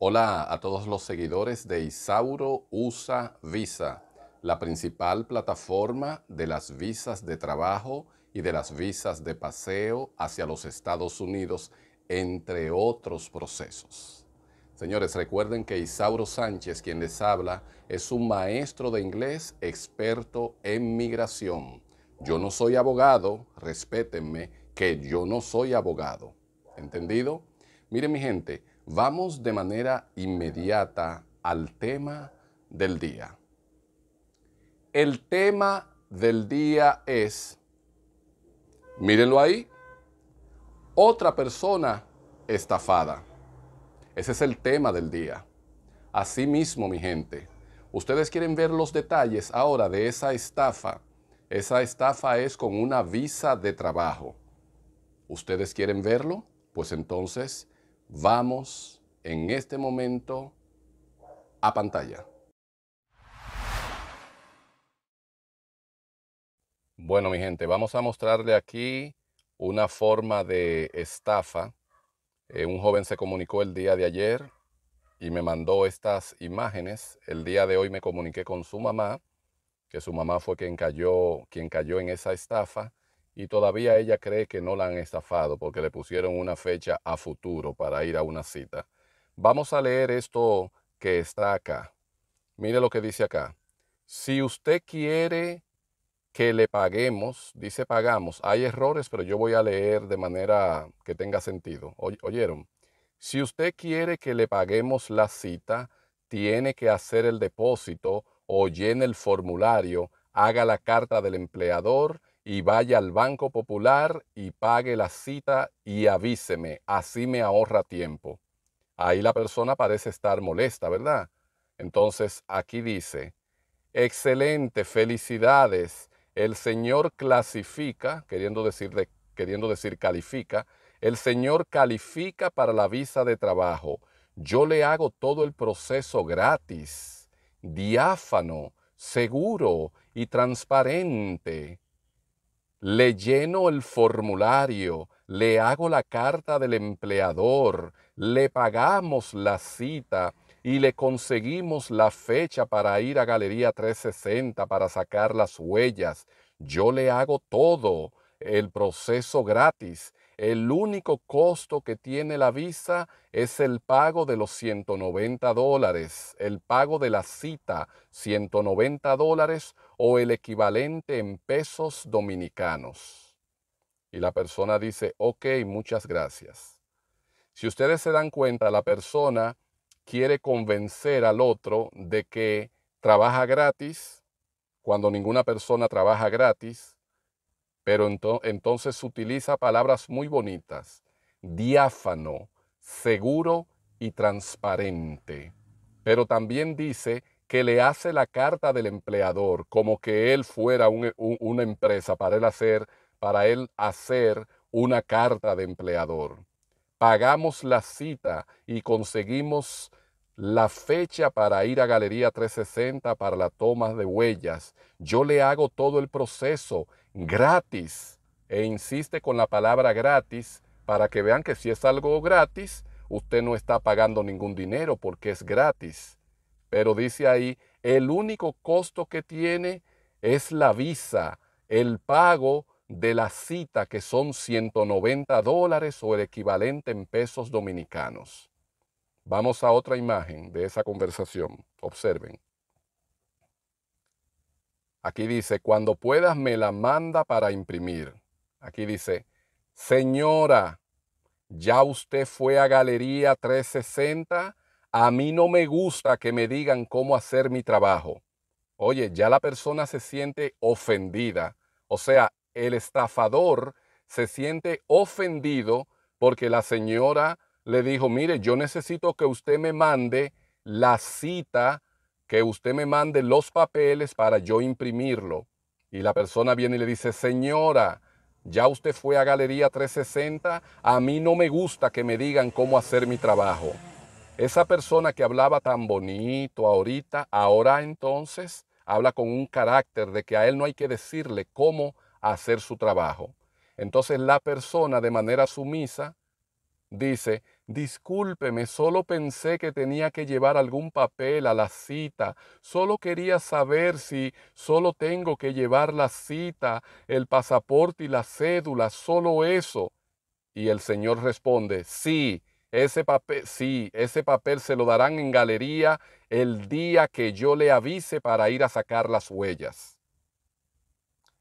Hola a todos los seguidores de Isauro USA Visa, la principal plataforma de las visas de trabajo y de las visas de paseo hacia los Estados Unidos, entre otros procesos. Señores, recuerden que Isauro Sánchez, quien les habla, es un maestro de inglés experto en migración. Yo no soy abogado, respétenme que yo no soy abogado. ¿Entendido? Miren mi gente, Vamos de manera inmediata al tema del día. El tema del día es, mírenlo ahí, otra persona estafada. Ese es el tema del día. Asimismo, mi gente, ustedes quieren ver los detalles ahora de esa estafa. Esa estafa es con una visa de trabajo. ¿Ustedes quieren verlo? Pues entonces Vamos en este momento a pantalla. Bueno, mi gente, vamos a mostrarle aquí una forma de estafa. Eh, un joven se comunicó el día de ayer y me mandó estas imágenes. El día de hoy me comuniqué con su mamá, que su mamá fue quien cayó, quien cayó en esa estafa y todavía ella cree que no la han estafado porque le pusieron una fecha a futuro para ir a una cita. Vamos a leer esto que está acá. Mire lo que dice acá. Si usted quiere que le paguemos, dice pagamos, hay errores, pero yo voy a leer de manera que tenga sentido. ¿Oyeron? Si usted quiere que le paguemos la cita, tiene que hacer el depósito o llene el formulario, haga la carta del empleador, y vaya al Banco Popular y pague la cita y avíseme, así me ahorra tiempo. Ahí la persona parece estar molesta, ¿verdad? Entonces aquí dice, excelente, felicidades, el Señor clasifica, queriendo decir, queriendo decir califica, el Señor califica para la visa de trabajo. Yo le hago todo el proceso gratis, diáfano, seguro y transparente. Le lleno el formulario, le hago la carta del empleador, le pagamos la cita y le conseguimos la fecha para ir a Galería 360 para sacar las huellas. Yo le hago todo el proceso gratis el único costo que tiene la visa es el pago de los 190 dólares, el pago de la cita, 190 dólares o el equivalente en pesos dominicanos. Y la persona dice, ok, muchas gracias. Si ustedes se dan cuenta, la persona quiere convencer al otro de que trabaja gratis, cuando ninguna persona trabaja gratis, pero entonces utiliza palabras muy bonitas, diáfano, seguro y transparente. Pero también dice que le hace la carta del empleador, como que él fuera e-, una empresa para él hacer, para él hacer una carta de empleador. Pagamos la cita y conseguimos la fecha para ir a Galería 360 para la toma de huellas. Yo le hago todo el proceso gratis. E insiste con la palabra gratis para que vean que si es algo gratis, usted no está pagando ningún dinero porque es gratis. Pero dice ahí, el único costo que tiene es la visa, el pago de la cita que son 190 dólares o el equivalente en pesos dominicanos. Vamos a otra imagen de esa conversación. Observen. Aquí dice, cuando puedas me la manda para imprimir. Aquí dice, señora, ya usted fue a Galería 360. A mí no me gusta que me digan cómo hacer mi trabajo. Oye, ya la persona se siente ofendida. O sea, el estafador se siente ofendido porque la señora le dijo, mire, yo necesito que usted me mande la cita que usted me mande los papeles para yo imprimirlo. Y la persona viene y le dice, señora, ya usted fue a Galería 360, a mí no me gusta que me digan cómo hacer mi trabajo. Esa persona que hablaba tan bonito ahorita, ahora entonces habla con un carácter de que a él no hay que decirle cómo hacer su trabajo. Entonces la persona de manera sumisa dice, Discúlpeme, solo pensé que tenía que llevar algún papel a la cita. Solo quería saber si solo tengo que llevar la cita, el pasaporte y la cédula, solo eso. Y el Señor responde, sí, ese papel, sí, ese papel se lo darán en galería el día que yo le avise para ir a sacar las huellas.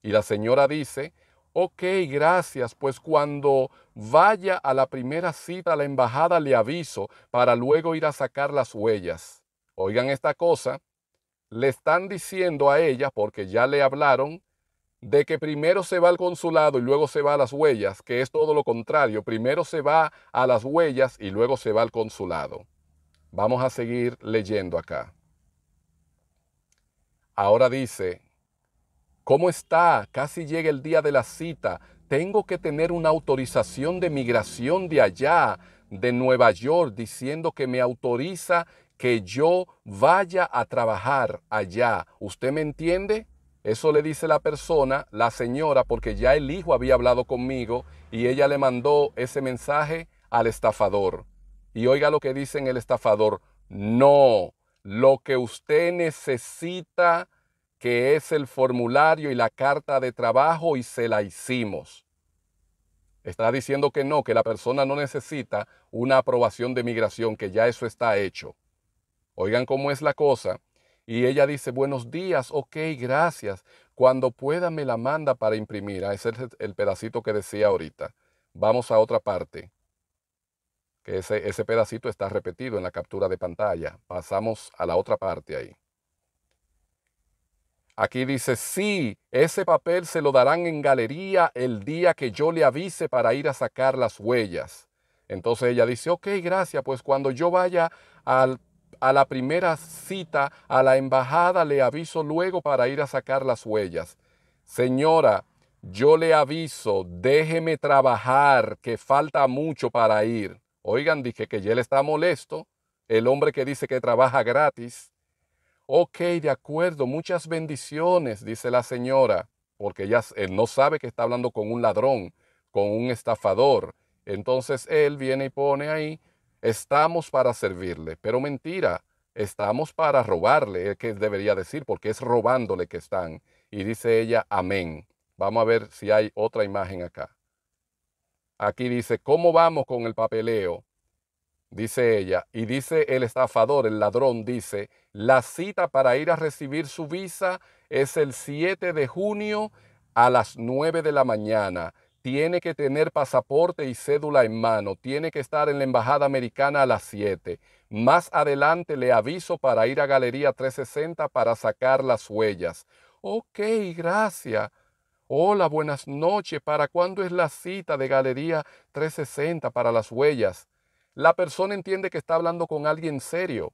Y la señora dice, Ok, gracias, pues cuando vaya a la primera cita a la embajada le aviso para luego ir a sacar las huellas. Oigan esta cosa, le están diciendo a ella, porque ya le hablaron, de que primero se va al consulado y luego se va a las huellas, que es todo lo contrario, primero se va a las huellas y luego se va al consulado. Vamos a seguir leyendo acá. Ahora dice, ¿Cómo está? Casi llega el día de la cita. Tengo que tener una autorización de migración de allá, de Nueva York, diciendo que me autoriza que yo vaya a trabajar allá. ¿Usted me entiende? Eso le dice la persona, la señora, porque ya el hijo había hablado conmigo y ella le mandó ese mensaje al estafador. Y oiga lo que dice en el estafador. No, lo que usted necesita que es el formulario y la carta de trabajo y se la hicimos. Está diciendo que no, que la persona no necesita una aprobación de migración, que ya eso está hecho. Oigan cómo es la cosa. Y ella dice, buenos días, ok, gracias. Cuando pueda me la manda para imprimir. a ah, ese es el pedacito que decía ahorita. Vamos a otra parte. Que ese pedacito está repetido en la captura de pantalla. Pasamos a la otra parte ahí. Aquí dice, sí, ese papel se lo darán en galería el día que yo le avise para ir a sacar las huellas. Entonces ella dice, ok, gracias, pues cuando yo vaya a la primera cita a la embajada, le aviso luego para ir a sacar las huellas. Señora, yo le aviso, déjeme trabajar, que falta mucho para ir. Oigan, dije que ya le está molesto el hombre que dice que trabaja gratis. Ok, de acuerdo, muchas bendiciones, dice la señora, porque ella, él no sabe que está hablando con un ladrón, con un estafador. Entonces él viene y pone ahí, estamos para servirle, pero mentira, estamos para robarle, es que debería decir, porque es robándole que están. Y dice ella, amén. Vamos a ver si hay otra imagen acá. Aquí dice, ¿cómo vamos con el papeleo? dice ella, y dice el estafador, el ladrón, dice, la cita para ir a recibir su visa es el 7 de junio a las 9 de la mañana. Tiene que tener pasaporte y cédula en mano. Tiene que estar en la Embajada Americana a las 7. Más adelante le aviso para ir a Galería 360 para sacar las huellas. Ok, gracias. Hola, buenas noches. ¿Para cuándo es la cita de Galería 360 para las huellas? la persona entiende que está hablando con alguien serio.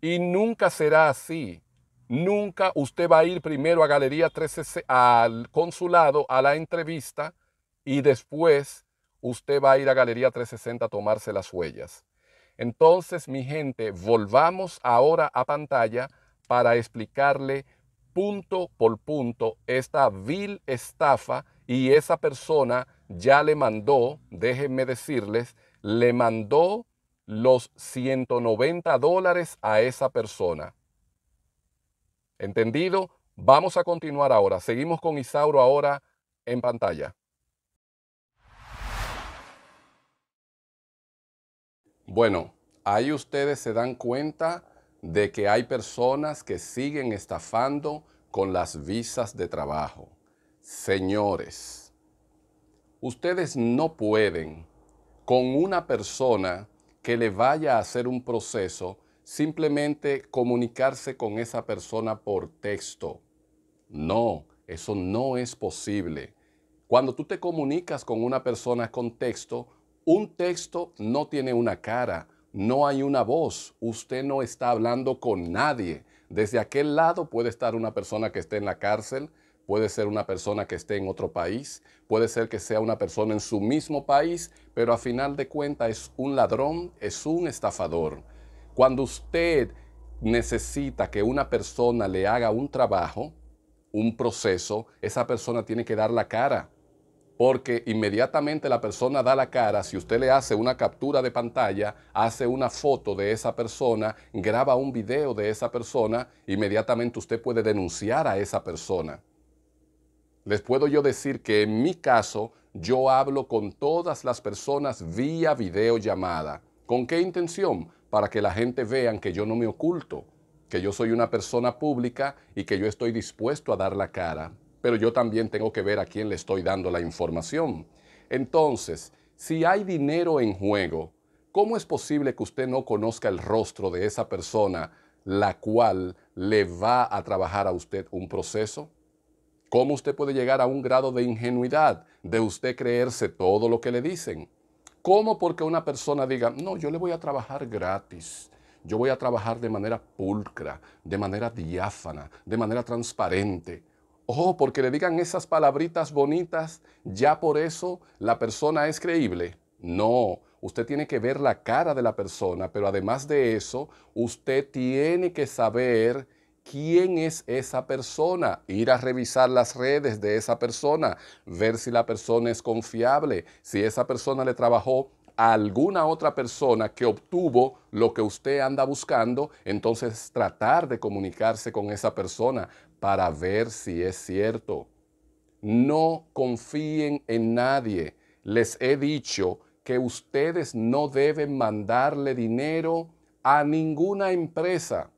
Y nunca será así. Nunca usted va a ir primero a Galería 360, al consulado, a la entrevista, y después usted va a ir a Galería 360 a tomarse las huellas. Entonces, mi gente, volvamos ahora a pantalla para explicarle punto por punto esta vil estafa y esa persona ya le mandó, déjenme decirles, le mandó los 190 dólares a esa persona. ¿Entendido? Vamos a continuar ahora. Seguimos con Isauro ahora en pantalla. Bueno, ahí ustedes se dan cuenta de que hay personas que siguen estafando con las visas de trabajo. Señores, ustedes no pueden con una persona que le vaya a hacer un proceso, simplemente comunicarse con esa persona por texto. No, eso no es posible. Cuando tú te comunicas con una persona con texto, un texto no tiene una cara, no hay una voz, usted no está hablando con nadie. Desde aquel lado puede estar una persona que esté en la cárcel, puede ser una persona que esté en otro país, puede ser que sea una persona en su mismo país, pero a final de cuentas es un ladrón, es un estafador. Cuando usted necesita que una persona le haga un trabajo, un proceso, esa persona tiene que dar la cara. Porque inmediatamente la persona da la cara, si usted le hace una captura de pantalla, hace una foto de esa persona, graba un video de esa persona, inmediatamente usted puede denunciar a esa persona. Les puedo yo decir que en mi caso yo hablo con todas las personas vía videollamada. ¿Con qué intención? Para que la gente vean que yo no me oculto, que yo soy una persona pública y que yo estoy dispuesto a dar la cara, pero yo también tengo que ver a quién le estoy dando la información. Entonces, si hay dinero en juego, ¿cómo es posible que usted no conozca el rostro de esa persona la cual le va a trabajar a usted un proceso? ¿Cómo usted puede llegar a un grado de ingenuidad de usted creerse todo lo que le dicen? ¿Cómo porque una persona diga, no, yo le voy a trabajar gratis? Yo voy a trabajar de manera pulcra, de manera diáfana, de manera transparente. o oh, porque le digan esas palabritas bonitas, ya por eso la persona es creíble. No, usted tiene que ver la cara de la persona, pero además de eso, usted tiene que saber quién es esa persona, ir a revisar las redes de esa persona, ver si la persona es confiable, si esa persona le trabajó a alguna otra persona que obtuvo lo que usted anda buscando, entonces tratar de comunicarse con esa persona para ver si es cierto. No confíen en nadie. Les he dicho que ustedes no deben mandarle dinero a ninguna empresa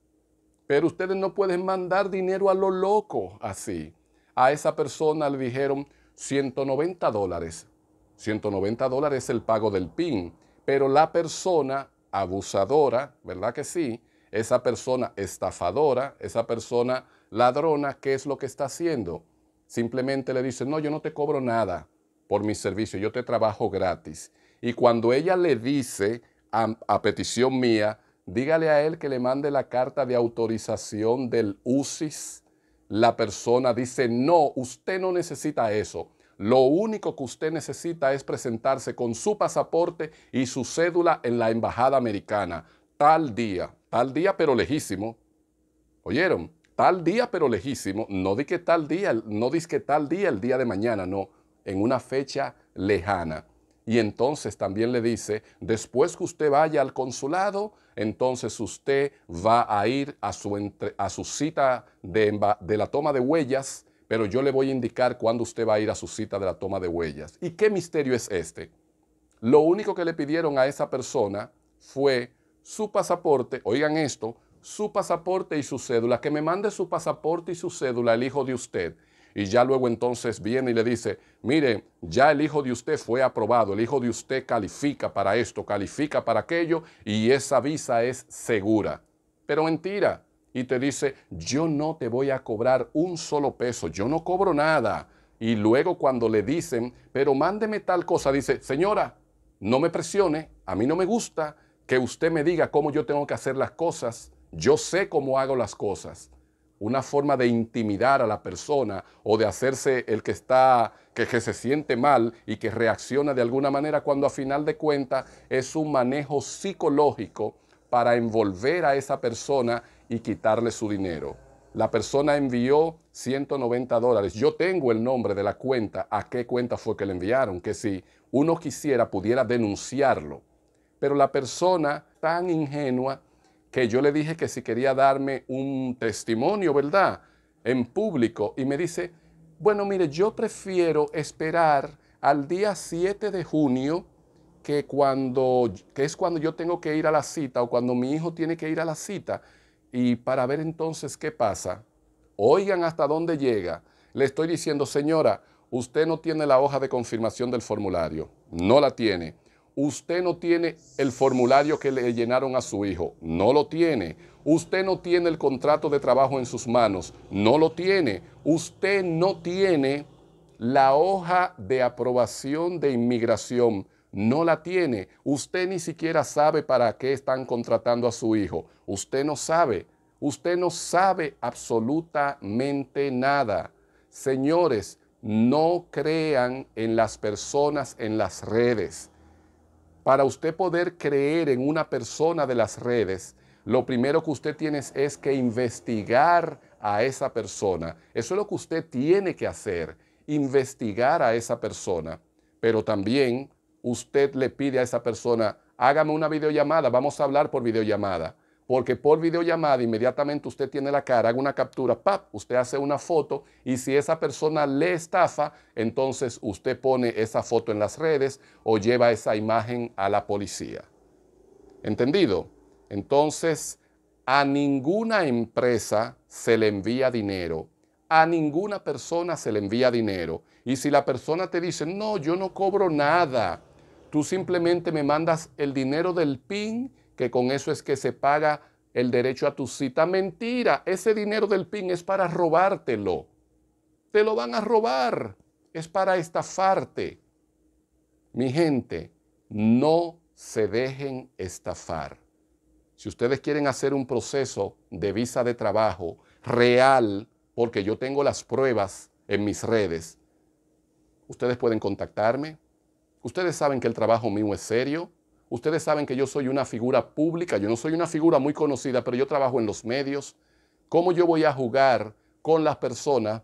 pero ustedes no pueden mandar dinero a lo loco así. A esa persona le dijeron 190 dólares. 190 dólares es el pago del PIN. Pero la persona abusadora, ¿verdad que sí? Esa persona estafadora, esa persona ladrona, ¿qué es lo que está haciendo? Simplemente le dice, no, yo no te cobro nada por mi servicio, yo te trabajo gratis. Y cuando ella le dice, a, a petición mía, dígale a él que le mande la carta de autorización del UCIS. La persona dice, no, usted no necesita eso. Lo único que usted necesita es presentarse con su pasaporte y su cédula en la Embajada Americana. Tal día, tal día pero lejísimo. ¿Oyeron? Tal día pero lejísimo. No di que tal día, no que tal día el día de mañana, no. En una fecha lejana. Y entonces también le dice, después que usted vaya al consulado, entonces usted va a ir a su, a su cita de, de la toma de huellas, pero yo le voy a indicar cuándo usted va a ir a su cita de la toma de huellas. ¿Y qué misterio es este? Lo único que le pidieron a esa persona fue su pasaporte, oigan esto, su pasaporte y su cédula, que me mande su pasaporte y su cédula el hijo de usted. Y ya luego entonces viene y le dice, mire, ya el hijo de usted fue aprobado, el hijo de usted califica para esto, califica para aquello y esa visa es segura. Pero mentira. Y te dice, yo no te voy a cobrar un solo peso, yo no cobro nada. Y luego cuando le dicen, pero mándeme tal cosa, dice, señora, no me presione, a mí no me gusta que usted me diga cómo yo tengo que hacer las cosas, yo sé cómo hago las cosas una forma de intimidar a la persona o de hacerse el que está, que, se siente mal y que reacciona de alguna manera cuando a final de cuentas es un manejo psicológico para envolver a esa persona y quitarle su dinero. La persona envió 190 dólares. Yo tengo el nombre de la cuenta, a qué cuenta fue que le enviaron, que si uno quisiera pudiera denunciarlo. Pero la persona tan ingenua que yo le dije que si quería darme un testimonio, ¿verdad? En público. Y me dice, bueno, mire, yo prefiero esperar al día 7 de junio, que, cuando, que es cuando yo tengo que ir a la cita o cuando mi hijo tiene que ir a la cita, y para ver entonces qué pasa. Oigan hasta dónde llega. Le estoy diciendo, señora, usted no tiene la hoja de confirmación del formulario, no la tiene. Usted no tiene el formulario que le llenaron a su hijo, no lo tiene. Usted no tiene el contrato de trabajo en sus manos, no lo tiene. Usted no tiene la hoja de aprobación de inmigración, no la tiene. Usted ni siquiera sabe para qué están contratando a su hijo. Usted no sabe. Usted no sabe absolutamente nada. Señores, no crean en las personas en las redes. Para usted poder creer en una persona de las redes, lo primero que usted tiene es que investigar a esa persona. Eso es lo que usted tiene que hacer, investigar a esa persona. Pero también usted le pide a esa persona, hágame una videollamada, vamos a hablar por videollamada porque por videollamada inmediatamente usted tiene la cara, haga una captura, ¡pap! Usted hace una foto y si esa persona le estafa, entonces usted pone esa foto en las redes o lleva esa imagen a la policía. ¿Entendido? Entonces, a ninguna empresa se le envía dinero, a ninguna persona se le envía dinero. Y si la persona te dice, no, yo no cobro nada, tú simplemente me mandas el dinero del PIN que con eso es que se paga el derecho a tu cita. Mentira, ese dinero del PIN es para robártelo. Te lo van a robar, es para estafarte. Mi gente, no se dejen estafar. Si ustedes quieren hacer un proceso de visa de trabajo real, porque yo tengo las pruebas en mis redes, ustedes pueden contactarme. Ustedes saben que el trabajo mío es serio. Ustedes saben que yo soy una figura pública, yo no soy una figura muy conocida, pero yo trabajo en los medios. ¿Cómo yo voy a jugar con las personas,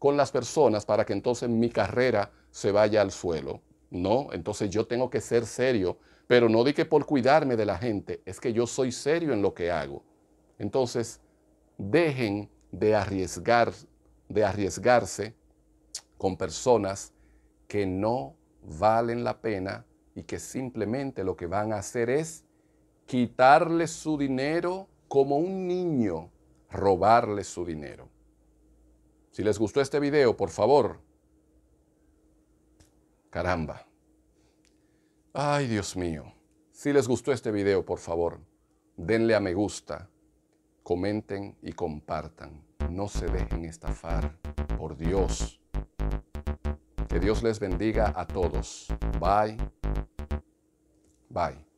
con las personas para que entonces mi carrera se vaya al suelo? No, entonces yo tengo que ser serio, pero no di que por cuidarme de la gente, es que yo soy serio en lo que hago. Entonces, dejen de arriesgar, de arriesgarse con personas que no valen la pena y que simplemente lo que van a hacer es quitarle su dinero como un niño, robarle su dinero. Si les gustó este video, por favor. Caramba. Ay, Dios mío. Si les gustó este video, por favor, denle a me gusta, comenten y compartan. No se dejen estafar, por Dios. Que Dios les bendiga a todos. Bye. Bye.